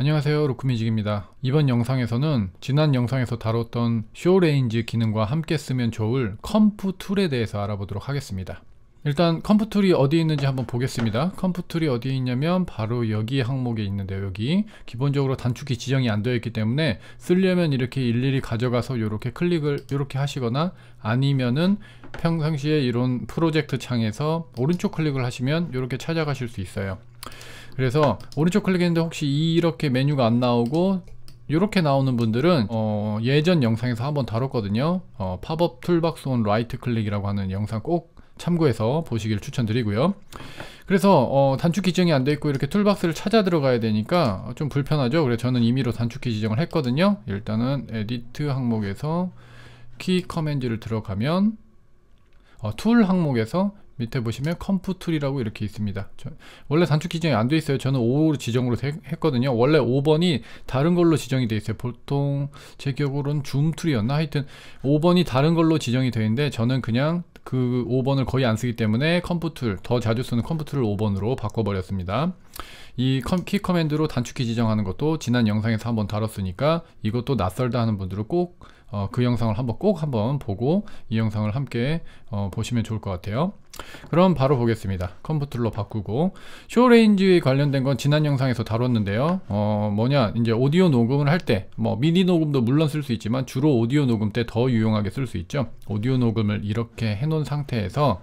안녕하세요 루크미직입니다 이번 영상에서는 지난 영상에서 다뤘던 쇼레인지 기능과 함께 쓰면 좋을 컴프 툴에 대해서 알아보도록 하겠습니다 일단 컴프 툴이 어디 있는지 한번 보겠습니다 컴프 툴이 어디에 있냐면 바로 여기 항목에 있는데요 여기 기본적으로 단축키 지정이 안 되어 있기 때문에 쓰려면 이렇게 일일이 가져가서 이렇게 클릭을 이렇게 하시거나 아니면은 평상시에 이런 프로젝트 창에서 오른쪽 클릭을 하시면 이렇게 찾아가실 수 있어요 그래서 오른쪽 클릭했는데 혹시 이렇게 메뉴가 안 나오고 이렇게 나오는 분들은 어 예전 영상에서 한번 다뤘거든요 어 팝업 툴박스 온 라이트 클릭이라고 하는 영상 꼭 참고해서 보시길 추천드리고요 그래서 어 단축키 지정이 안 돼 있고 이렇게 툴박스를 찾아 들어가야 되니까 좀 불편하죠 그래서 저는 임의로 단축키 지정을 했거든요 일단은 에디트 항목에서 키 커맨드를 들어가면 어, 툴 항목에서 밑에 보시면 컴프 툴이라고 이렇게 있습니다. 원래 단축 지정이안 돼 있어요. 저는 5로 지정으로 했거든요. 원래 5번이 다른 걸로 지정이 돼 있어요. 보통 제 기억으로는 줌 툴이었나? 하여튼 5번이 다른 걸로 지정이 돼 있는데 저는 그냥 그 5번을 거의 안 쓰기 때문에 컴프 툴, 더 자주 쓰는 컴프 툴을 5번으로 바꿔버렸습니다. 이 키 커맨드로 단축키 지정하는 것도 지난 영상에서 한번 다뤘으니까 이것도 낯설다 하는 분들은 꼭그 어, 그 영상을 한번 꼭 한번 보고 이 영상을 함께 어, 보시면 좋을 것 같아요. 그럼 바로 보겠습니다. 컴프 툴로 바꾸고 쇼 레인지 관련된 건 지난 영상에서 다뤘는데요. 어 뭐냐 이제 오디오 녹음을 할 때 뭐 미디 녹음도 물론 쓸 수 있지만 주로 오디오 녹음 때 더 유용하게 쓸 수 있죠. 오디오 녹음을 이렇게 해놓은 상태에서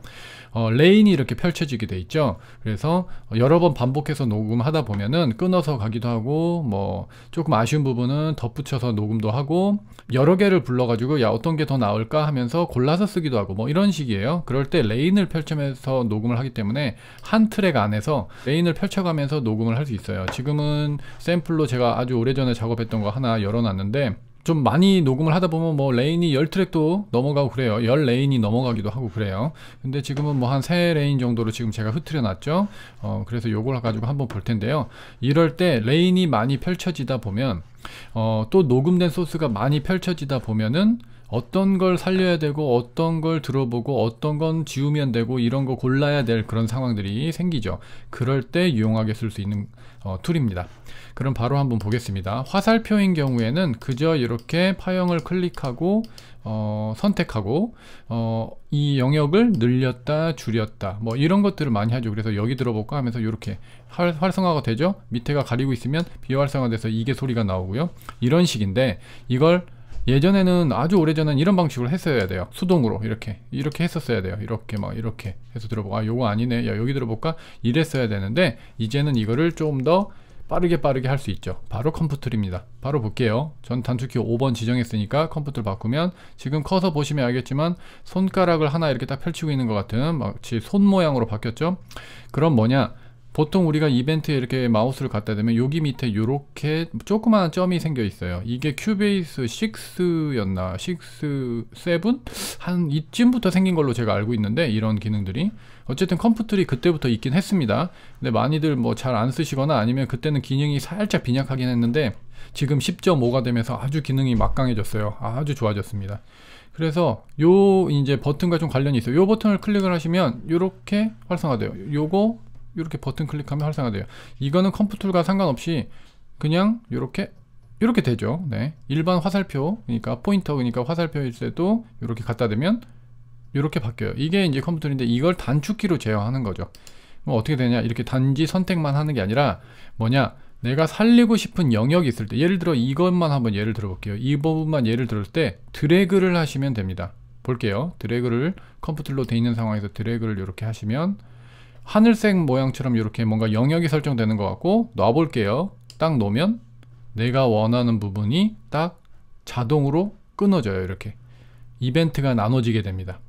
어, 레인이 이렇게 펼쳐지게 돼 있죠 그래서 여러 번 반복해서 녹음하다 보면은 끊어서 가기도 하고 뭐 조금 아쉬운 부분은 덧붙여서 녹음도 하고 여러 개를 불러 가지고 야 어떤 게 더 나을까 하면서 골라서 쓰기도 하고 뭐 이런 식이에요 그럴 때 레인을 펼쳐면서 녹음을 하기 때문에 한 트랙 안에서 레인을 펼쳐가면서 녹음을 할 수 있어요 지금은 샘플로 제가 아주 오래전에 작업했던 거 하나 열어놨는데 좀 많이 녹음을 하다 보면 뭐 레인이 10트랙도 넘어가고 그래요. 10레인이 넘어가기도 하고 그래요. 근데 지금은 뭐 한 3레인 정도로 지금 제가 흐트려 놨죠. 어, 그래서 요걸 가지고 한번 볼 텐데요. 이럴 때 레인이 많이 펼쳐지다 보면 어, 또 녹음된 소스가 많이 펼쳐지다 보면은 어떤 걸 살려야 되고 어떤 걸 들어보고 어떤 건 지우면 되고 이런 거 골라야 될 그런 상황들이 생기죠. 그럴 때 유용하게 쓸 수 있는 어, 툴입니다. 그럼 바로 한번 보겠습니다. 화살표인 경우에는 그저 이렇게 파형을 클릭하고 어, 선택하고 어, 이 영역을 늘렸다 줄였다 뭐 이런 것들을 많이 하죠. 그래서 여기 들어볼까 하면서 이렇게 활, 활성화가 되죠. 밑에가 가리고 있으면 비활성화돼서 이게 소리가 나오고요. 이런 식인데 이걸 예전에는 아주 오래전에는 이런 방식으로 했어야 돼요 수동으로 이렇게 이렇게 했었어야 돼요 이렇게 막 이렇게 해서 들어보고 아 요거 아니네 야 여기 들어볼까 이랬어야 되는데 이제는 이거를 좀 더 빠르게 빠르게 할 수 있죠 바로 컴퓨터입니다 바로 볼게요 전 단축키 5번 지정했으니까 컴퓨터를 바꾸면 지금 커서 보시면 알겠지만 손가락을 하나 이렇게 딱 펼치고 있는 것 같은 마치 손 모양으로 바뀌었죠 그럼 뭐냐 보통 우리가 이벤트에 이렇게 마우스를 갖다 대면 여기 밑에 이렇게 조그마한 점이 생겨 있어요 이게 큐베이스 6였나 6, 7 한 이쯤부터 생긴 걸로 제가 알고 있는데 이런 기능들이 어쨌든 컴퓨터리 그때부터 있긴 했습니다 근데 많이들 뭐 잘 안 쓰시거나 아니면 그때는 기능이 살짝 빈약하긴 했는데 지금 10.5가 되면서 아주 기능이 막강해졌어요 아주 좋아졌습니다 그래서 요 이제 버튼과 좀 관련이 있어요 요 버튼을 클릭을 하시면 요렇게 활성화돼요 요거 이렇게 버튼 클릭하면 활성화돼요. 이거는 컴퓨터가 상관없이 그냥 이렇게 이렇게 되죠. 네. 일반 화살표, 그러니까 포인터, 그러니까 화살표일 때도 이렇게 갖다 대면 이렇게 바뀌어요. 이게 이제 컴퓨터인데 이걸 단축키로 제어하는 거죠. 그럼 어떻게 되냐? 이렇게 단지 선택만 하는 게 아니라 뭐냐? 내가 살리고 싶은 영역이 있을 때 예를 들어 이것만 한번 예를 들어 볼게요. 이 부분만 예를 들을 때 드래그를 하시면 됩니다. 볼게요. 드래그를 컴퓨터로 돼 있는 상황에서 드래그를 이렇게 하시면 하늘색 모양처럼 이렇게 뭔가 영역이 설정되는 것 같고 놔볼게요 딱 놓으면 내가 원하는 부분이 딱 자동으로 끊어져요 이렇게 이벤트가 나눠지게 됩니다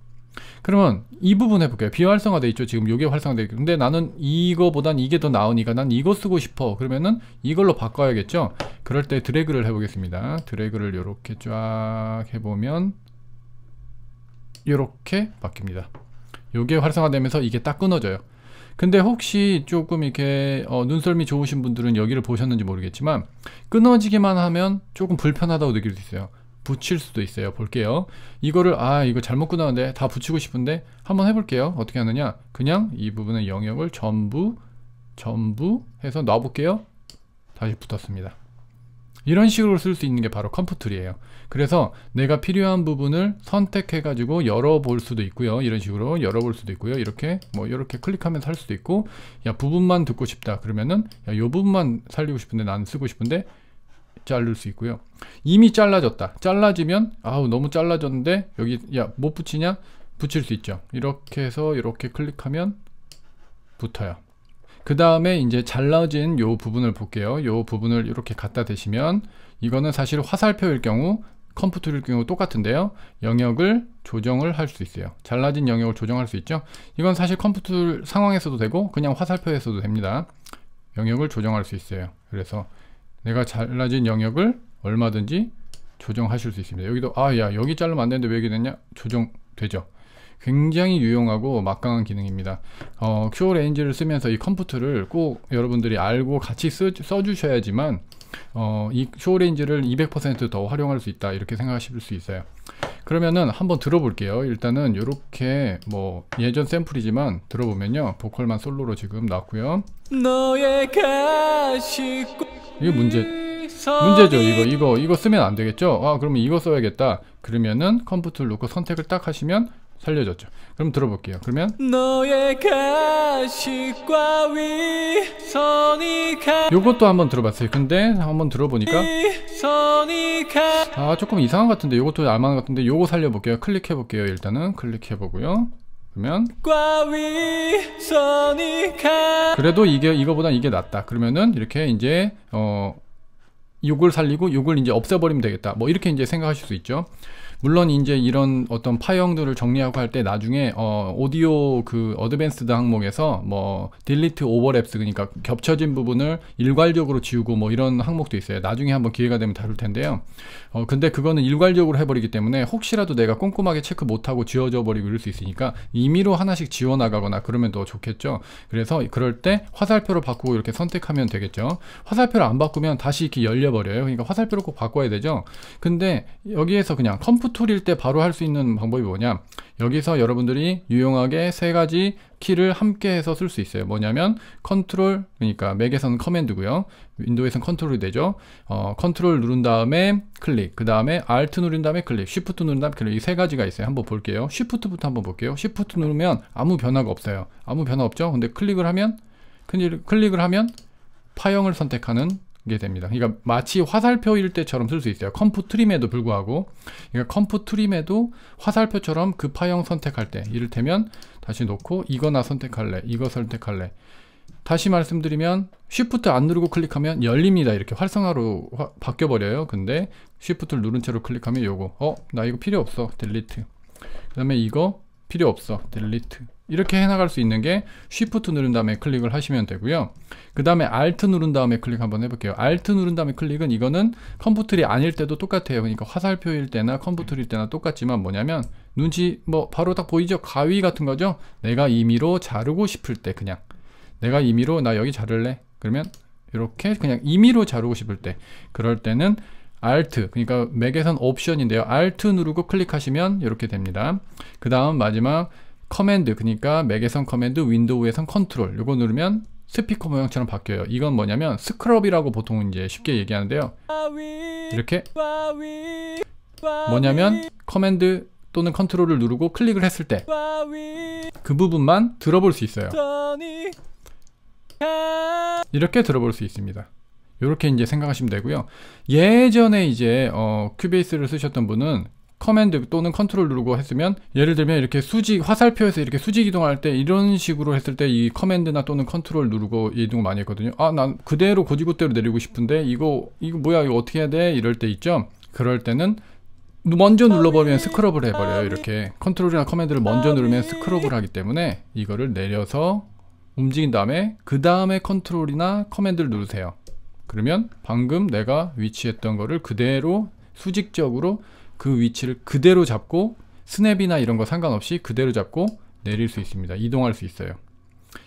그러면 이 부분 해볼게요 비활성화돼 있죠 지금 이게 활성화돼 있고 근데 나는 이거보단 이게 더 나으니까 난 이거 쓰고 싶어 그러면은 이걸로 바꿔야겠죠 그럴 때 드래그를 해보겠습니다 드래그를 이렇게 쫙 해보면 이렇게 바뀝니다 이게 활성화되면서 이게 딱 끊어져요 근데 혹시 조금 이렇게 어, 눈썰미 좋으신 분들은 여기를 보셨는지 모르겠지만 끊어지기만 하면 조금 불편하다고 느낄 수 있어요. 붙일 수도 있어요. 볼게요. 이거를 아 이거 잘못 끊었는데 다 붙이고 싶은데 한번 해볼게요. 어떻게 하느냐? 그냥 이 부분의 영역을 전부 전부 해서 놔볼게요. 다시 붙었습니다. 이런 식으로 쓸 수 있는 게 바로 컴퓨트리에요 그래서 내가 필요한 부분을 선택해 가지고 열어볼 수도 있고요 이런 식으로 열어볼 수도 있고요 이렇게 뭐 이렇게 클릭하면서 할 수도 있고 야 부분만 듣고 싶다 그러면은 야이 부분만 살리고 싶은데 난 쓰고 싶은데 자를 수 있고요 이미 잘라졌다 잘라지면 아우 너무 잘라졌는데 여기 야못 붙이냐 붙일 수 있죠 이렇게 해서 이렇게 클릭하면 붙어요 그 다음에 이제 잘라진 요 부분을 볼게요. 요 부분을 이렇게 갖다 대시면 이거는 사실 화살표일 경우 컴퓨터일 경우 똑같은데요. 영역을 조정을 할 수 있어요. 잘라진 영역을 조정할 수 있죠. 이건 사실 컴퓨터 상황에서도 되고 그냥 화살표에서도 됩니다. 영역을 조정할 수 있어요. 그래서 내가 잘라진 영역을 얼마든지 조정하실 수 있습니다. 여기도 아야 여기 잘르면안 되는데 왜 이렇게 됐냐? 조정되죠. 굉장히 유용하고 막강한 기능입니다. 어, 큐어 레인지를 쓰면서 이 컴퓨터를 꼭 여러분들이 알고 같이 쓰, 써주셔야지만 어, 이 쇼레인지를 200%더 활용할 수 있다 이렇게 생각하실 수 있어요 그러면은 한번 들어볼게요 일단은 이렇게 뭐 예전 샘플이지만 들어보면요 보컬만 솔로로 지금 나왔고요 이게 문제 문제죠 이거 이거 이거 쓰면 안 되겠죠 아 그러면 이거 써야겠다 그러면은 컴퓨터를 놓고 선택을 딱 하시면 살려졌죠 그럼 들어볼게요. 그러면 요것도 한번 들어봤어요. 근데 한번 들어보니까 아 조금 이상한 것 같은데 요것도 알만한 것 같은데 요거 살려볼게요. 클릭해볼게요. 일단은 클릭해보고요. 그러면 그래도 이게 이거보단 이게 낫다. 그러면은 이렇게 이제 어 요걸 살리고 요걸 이제 없애버리면 되겠다. 뭐 이렇게 이제 생각하실 수 있죠. 물론 이제 이런 어떤 파형들을 정리하고 할 때 나중에 어 오디오 그 어드밴스드 항목에서 뭐 딜리트 오버랩스 그러니까 겹쳐진 부분을 일괄적으로 지우고 뭐 이런 항목도 있어요. 나중에 한번 기회가 되면 다룰 텐데요. 어 근데 그거는 일괄적으로 해버리기 때문에 혹시라도 내가 꼼꼼하게 체크 못하고 지워져 버리고 이럴 수 있으니까 임의로 하나씩 지워 나가거나 그러면 더 좋겠죠. 그래서 그럴 때화살표를 바꾸고 이렇게 선택하면 되겠죠. 화살표를 안 바꾸면 다시 이렇게 열려 밀려버려요. 그러니까 화살표를 꼭 바꿔야 되죠. 근데 여기에서 그냥 컴프 툴일 때 바로 할 수 있는 방법이 뭐냐. 여기서 여러분들이 유용하게 세 가지 키를 함께 해서 쓸 수 있어요. 뭐냐면 컨트롤, 그러니까 맥에서는 커맨드고요. 윈도우에서는 컨트롤이 되죠. 어, 컨트롤 누른 다음에 클릭, 그 다음에 알트 누른 다음에 클릭, 쉬프트 누른 다음에 클릭 이 세 가지가 있어요. 한번 볼게요. 쉬프트부터 한번 볼게요. 쉬프트 누르면 아무 변화가 없어요. 아무 변화 없죠. 근데 클릭을 하면 클릭을 하면 파형을 선택하는 게 됩니다. 그러니까 마치 화살표일 때처럼 쓸 수 있어요. 컴프 트림에도 불구하고 그러니까 컴프 트림에도 화살표처럼 급파형 그 선택할 때 이를테면 다시 놓고 이거나 선택할래 이거 선택할래 다시 말씀드리면 쉬프트 안 누르고 클릭하면 열립니다 이렇게 활성화로 화, 바뀌어버려요 근데 쉬프트를 누른 채로 클릭하면 요거 어 나 이거 필요 없어 델리트 그 다음에 이거 필요 없어 델리트 이렇게 해나갈 수 있는 게 쉬프트 누른 다음에 클릭을 하시면 되고요. 그 다음에 알트 누른 다음에 클릭 한번 해볼게요. 알트 누른 다음에 클릭은 이거는 컴퓨터리 아닐 때도 똑같아요. 그러니까 화살표일 때나 컴퓨터일 때나 똑같지만 뭐냐면 눈치 뭐 바로 딱 보이죠? 가위 같은 거죠? 내가 임의로 자르고 싶을 때 그냥 내가 임의로 나 여기 자를래 그러면 이렇게 그냥 임의로 자르고 싶을 때 그럴 때는 알트 그러니까 맥에선 옵션인데요. 알트 누르고 클릭하시면 이렇게 됩니다. 그 다음 마지막 커맨드 그러니까 맥에선 커맨드 윈도우에선 컨트롤 요거 누르면 스피커 모양처럼 바뀌어요 이건 뭐냐면 스크럽이라고 보통 이제 쉽게 얘기하는데요 이렇게 뭐냐면 커맨드 또는 컨트롤을 누르고 클릭을 했을 때 그 부분만 들어볼 수 있어요 이렇게 들어볼 수 있습니다 이렇게 이제 생각하시면 되고요 예전에 이제 어, 큐베이스를 쓰셨던 분은 커맨드 또는 컨트롤 누르고 했으면 예를 들면 이렇게 수지 화살표에서 이렇게 수지 이동할 때 이런 식으로 했을 때 이 커맨드나 또는 컨트롤 누르고 이동 많이 했거든요 아 난 그대로 고지고대로 내리고 싶은데 이거 이거 뭐야 이거 어떻게 해야 돼 이럴 때 있죠 그럴 때는 먼저 눌러버리면 스크럽을 해버려요 이렇게 컨트롤이나 커맨드를 먼저 누르면 스크럽을 하기 때문에 이거를 내려서 움직인 다음에 그 다음에 컨트롤이나 커맨드를 누르세요 그러면 방금 내가 위치했던 거를 그대로 수직적으로 그 위치를 그대로 잡고 스냅이나 이런 거 상관없이 그대로 잡고 내릴 수 있습니다. 이동할 수 있어요.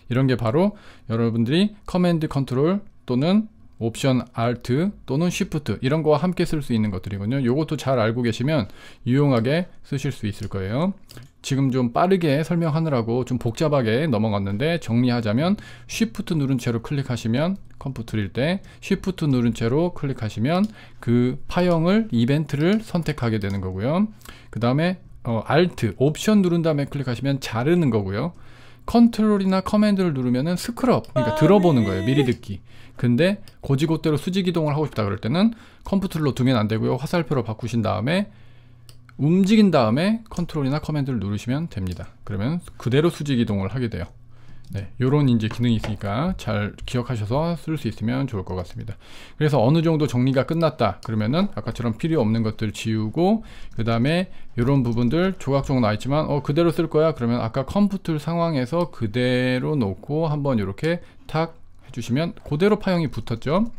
이런 게 바로 여러분들이 커맨드 컨트롤 또는 옵션 Alt 또는 Shift 이런 거와 함께 쓸 수 있는 것들이거든요이것도잘 알고 계시면 유용하게 쓰실 수 있을 거예요. 지금 좀 빠르게 설명하느라고 좀 복잡하게 넘어갔는데 정리하자면 Shift 누른 채로 클릭하시면 컴퓨트일때 Shift 누른 채로 클릭하시면 그 파형을 이벤트를 선택하게 되는 거고요. 그 다음에 어, Alt 옵션 누른 다음에 클릭하시면 자르는 거고요. 컨트롤이나 커맨드를 누르면은 스크럽 그러니까 아, 들어보는 네. 거예요 미리 듣기 근데 고지고대로 수직 이동을 하고 싶다 그럴 때는 컴퓨터로 두면 안 되고요 화살표로 바꾸신 다음에 움직인 다음에 컨트롤이나 커맨드를 누르시면 됩니다 그러면 그대로 수직 이동을 하게 돼요 네, 요런 이제 기능이 있으니까 잘 기억하셔서 쓸 수 있으면 좋을 것 같습니다. 그래서 어느 정도 정리가 끝났다. 그러면은 아까처럼 필요 없는 것들 지우고 그 다음에 요런 부분들 조각조각 나 있지만 어 그대로 쓸 거야. 그러면 아까 컴퓨터 상황에서 그대로 놓고 한번 이렇게 탁 해주시면 그대로 파형이 붙었죠.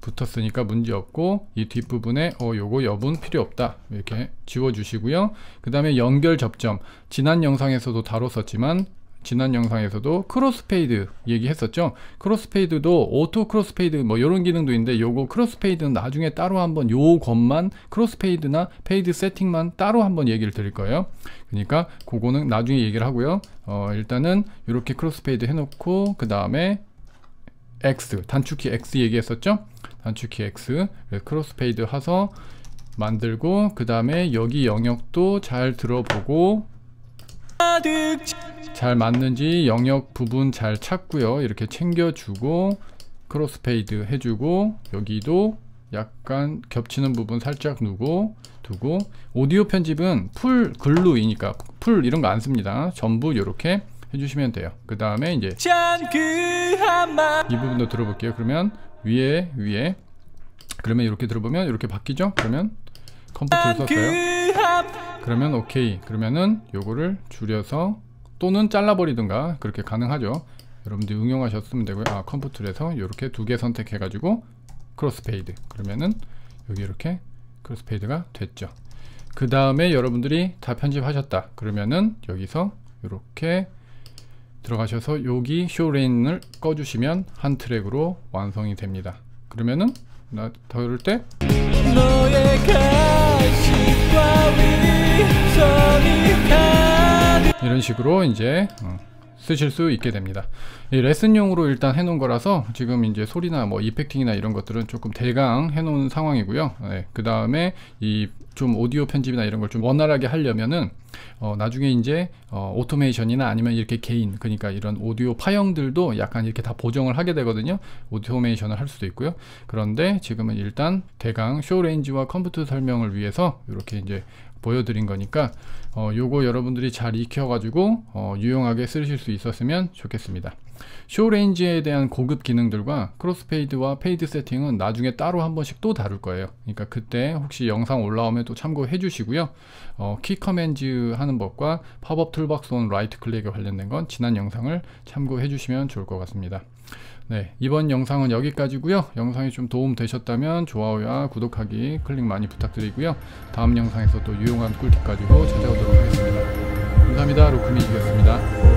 붙었으니까 문제없고 이 뒷부분에 어 요거 여분 필요 없다 이렇게 지워주시고요 그 다음에 연결 접점 지난 영상에서도 다뤘었지만 지난 영상에서도 크로스페이드 얘기했었죠. 크로스페이드도 오토 크로스페이드 뭐 이런 기능도 있는데 요거 크로스페이드는 나중에 따로 한번 요것만 크로스페이드나 페이드 세팅만 따로 한번 얘기를 드릴 거예요. 그러니까 그거는 나중에 얘기를 하고요. 어, 일단은 이렇게 크로스페이드 해놓고 그 다음에 X 단축키 X 얘기했었죠. 단축키 X 크로스페이드 하서 만들고 그 다음에 여기 영역도 잘 들어보고 잘 맞는지 영역 부분 잘 찾고요 이렇게 챙겨주고 크로스페이드 해주고 여기도 약간 겹치는 부분 살짝 누고 두고 오디오 편집은 풀 글루이니까 풀 이런 거 안 씁니다 전부 이렇게 해주시면 돼요 그 다음에 이제 이 부분도 들어볼게요 그러면 위에 위에 그러면 이렇게 들어보면 이렇게 바뀌죠 그러면 컴퓨터를 그 썼어요 그러면 오케이 그러면은 요거를 줄여서 또는 잘라버리든가 그렇게 가능하죠 여러분들이 응용하셨으면 되고요 아 컴포 툴에서 이렇게 두 개 선택해 가지고 크로스페이드 그러면은 여기 이렇게 크로스페이드가 됐죠 그 다음에 여러분들이 다 편집하셨다 그러면은 여기서 이렇게 들어가셔서 여기 쇼레인을 꺼주시면 한 트랙으로 완성이 됩니다 그러면은 나더 이럴 때 이런 식으로 이제 어, 쓰실 수 있게 됩니다 레슨용으로 일단 해놓은 거라서 지금 이제 소리나 뭐 이펙팅이나 이런 것들은 조금 대강 해놓은 상황이고요 네, 그 다음에 이 좀 오디오 편집이나 이런 걸 좀 원활하게 하려면은 어, 나중에 이제 어, 오토메이션이나 아니면 이렇게 개인 그러니까 이런 오디오 파형들도 약간 이렇게 다 보정을 하게 되거든요 오토메이션을 할 수도 있고요 그런데 지금은 일단 대강 쇼 레인지와 컴퓨터 설명을 위해서 이렇게 이제 보여드린 거니까 어, 요거 여러분들이 잘 익혀가지고 어, 유용하게 쓰실 수 있었으면 좋겠습니다. 쇼레인지에 대한 고급 기능들과 크로스페이드와 페이드 세팅은 나중에 따로 한 번씩 또 다룰 거예요. 그러니까 그때 혹시 영상 올라오면 또 참고해 주시고요. 어, 키커맨즈 하는 법과 팝업 툴박스 온 라이트 클릭에 관련된 건 지난 영상을 참고해 주시면 좋을 것 같습니다. 네, 이번 영상은 여기까지고요. 영상이 좀 도움 되셨다면 좋아요와 구독하기 클릭 많이 부탁드리고요. 다음 영상에서 또 유용한 꿀팁 가지고 찾아오도록 하겠습니다. 감사합니다. 로크민이었습니다.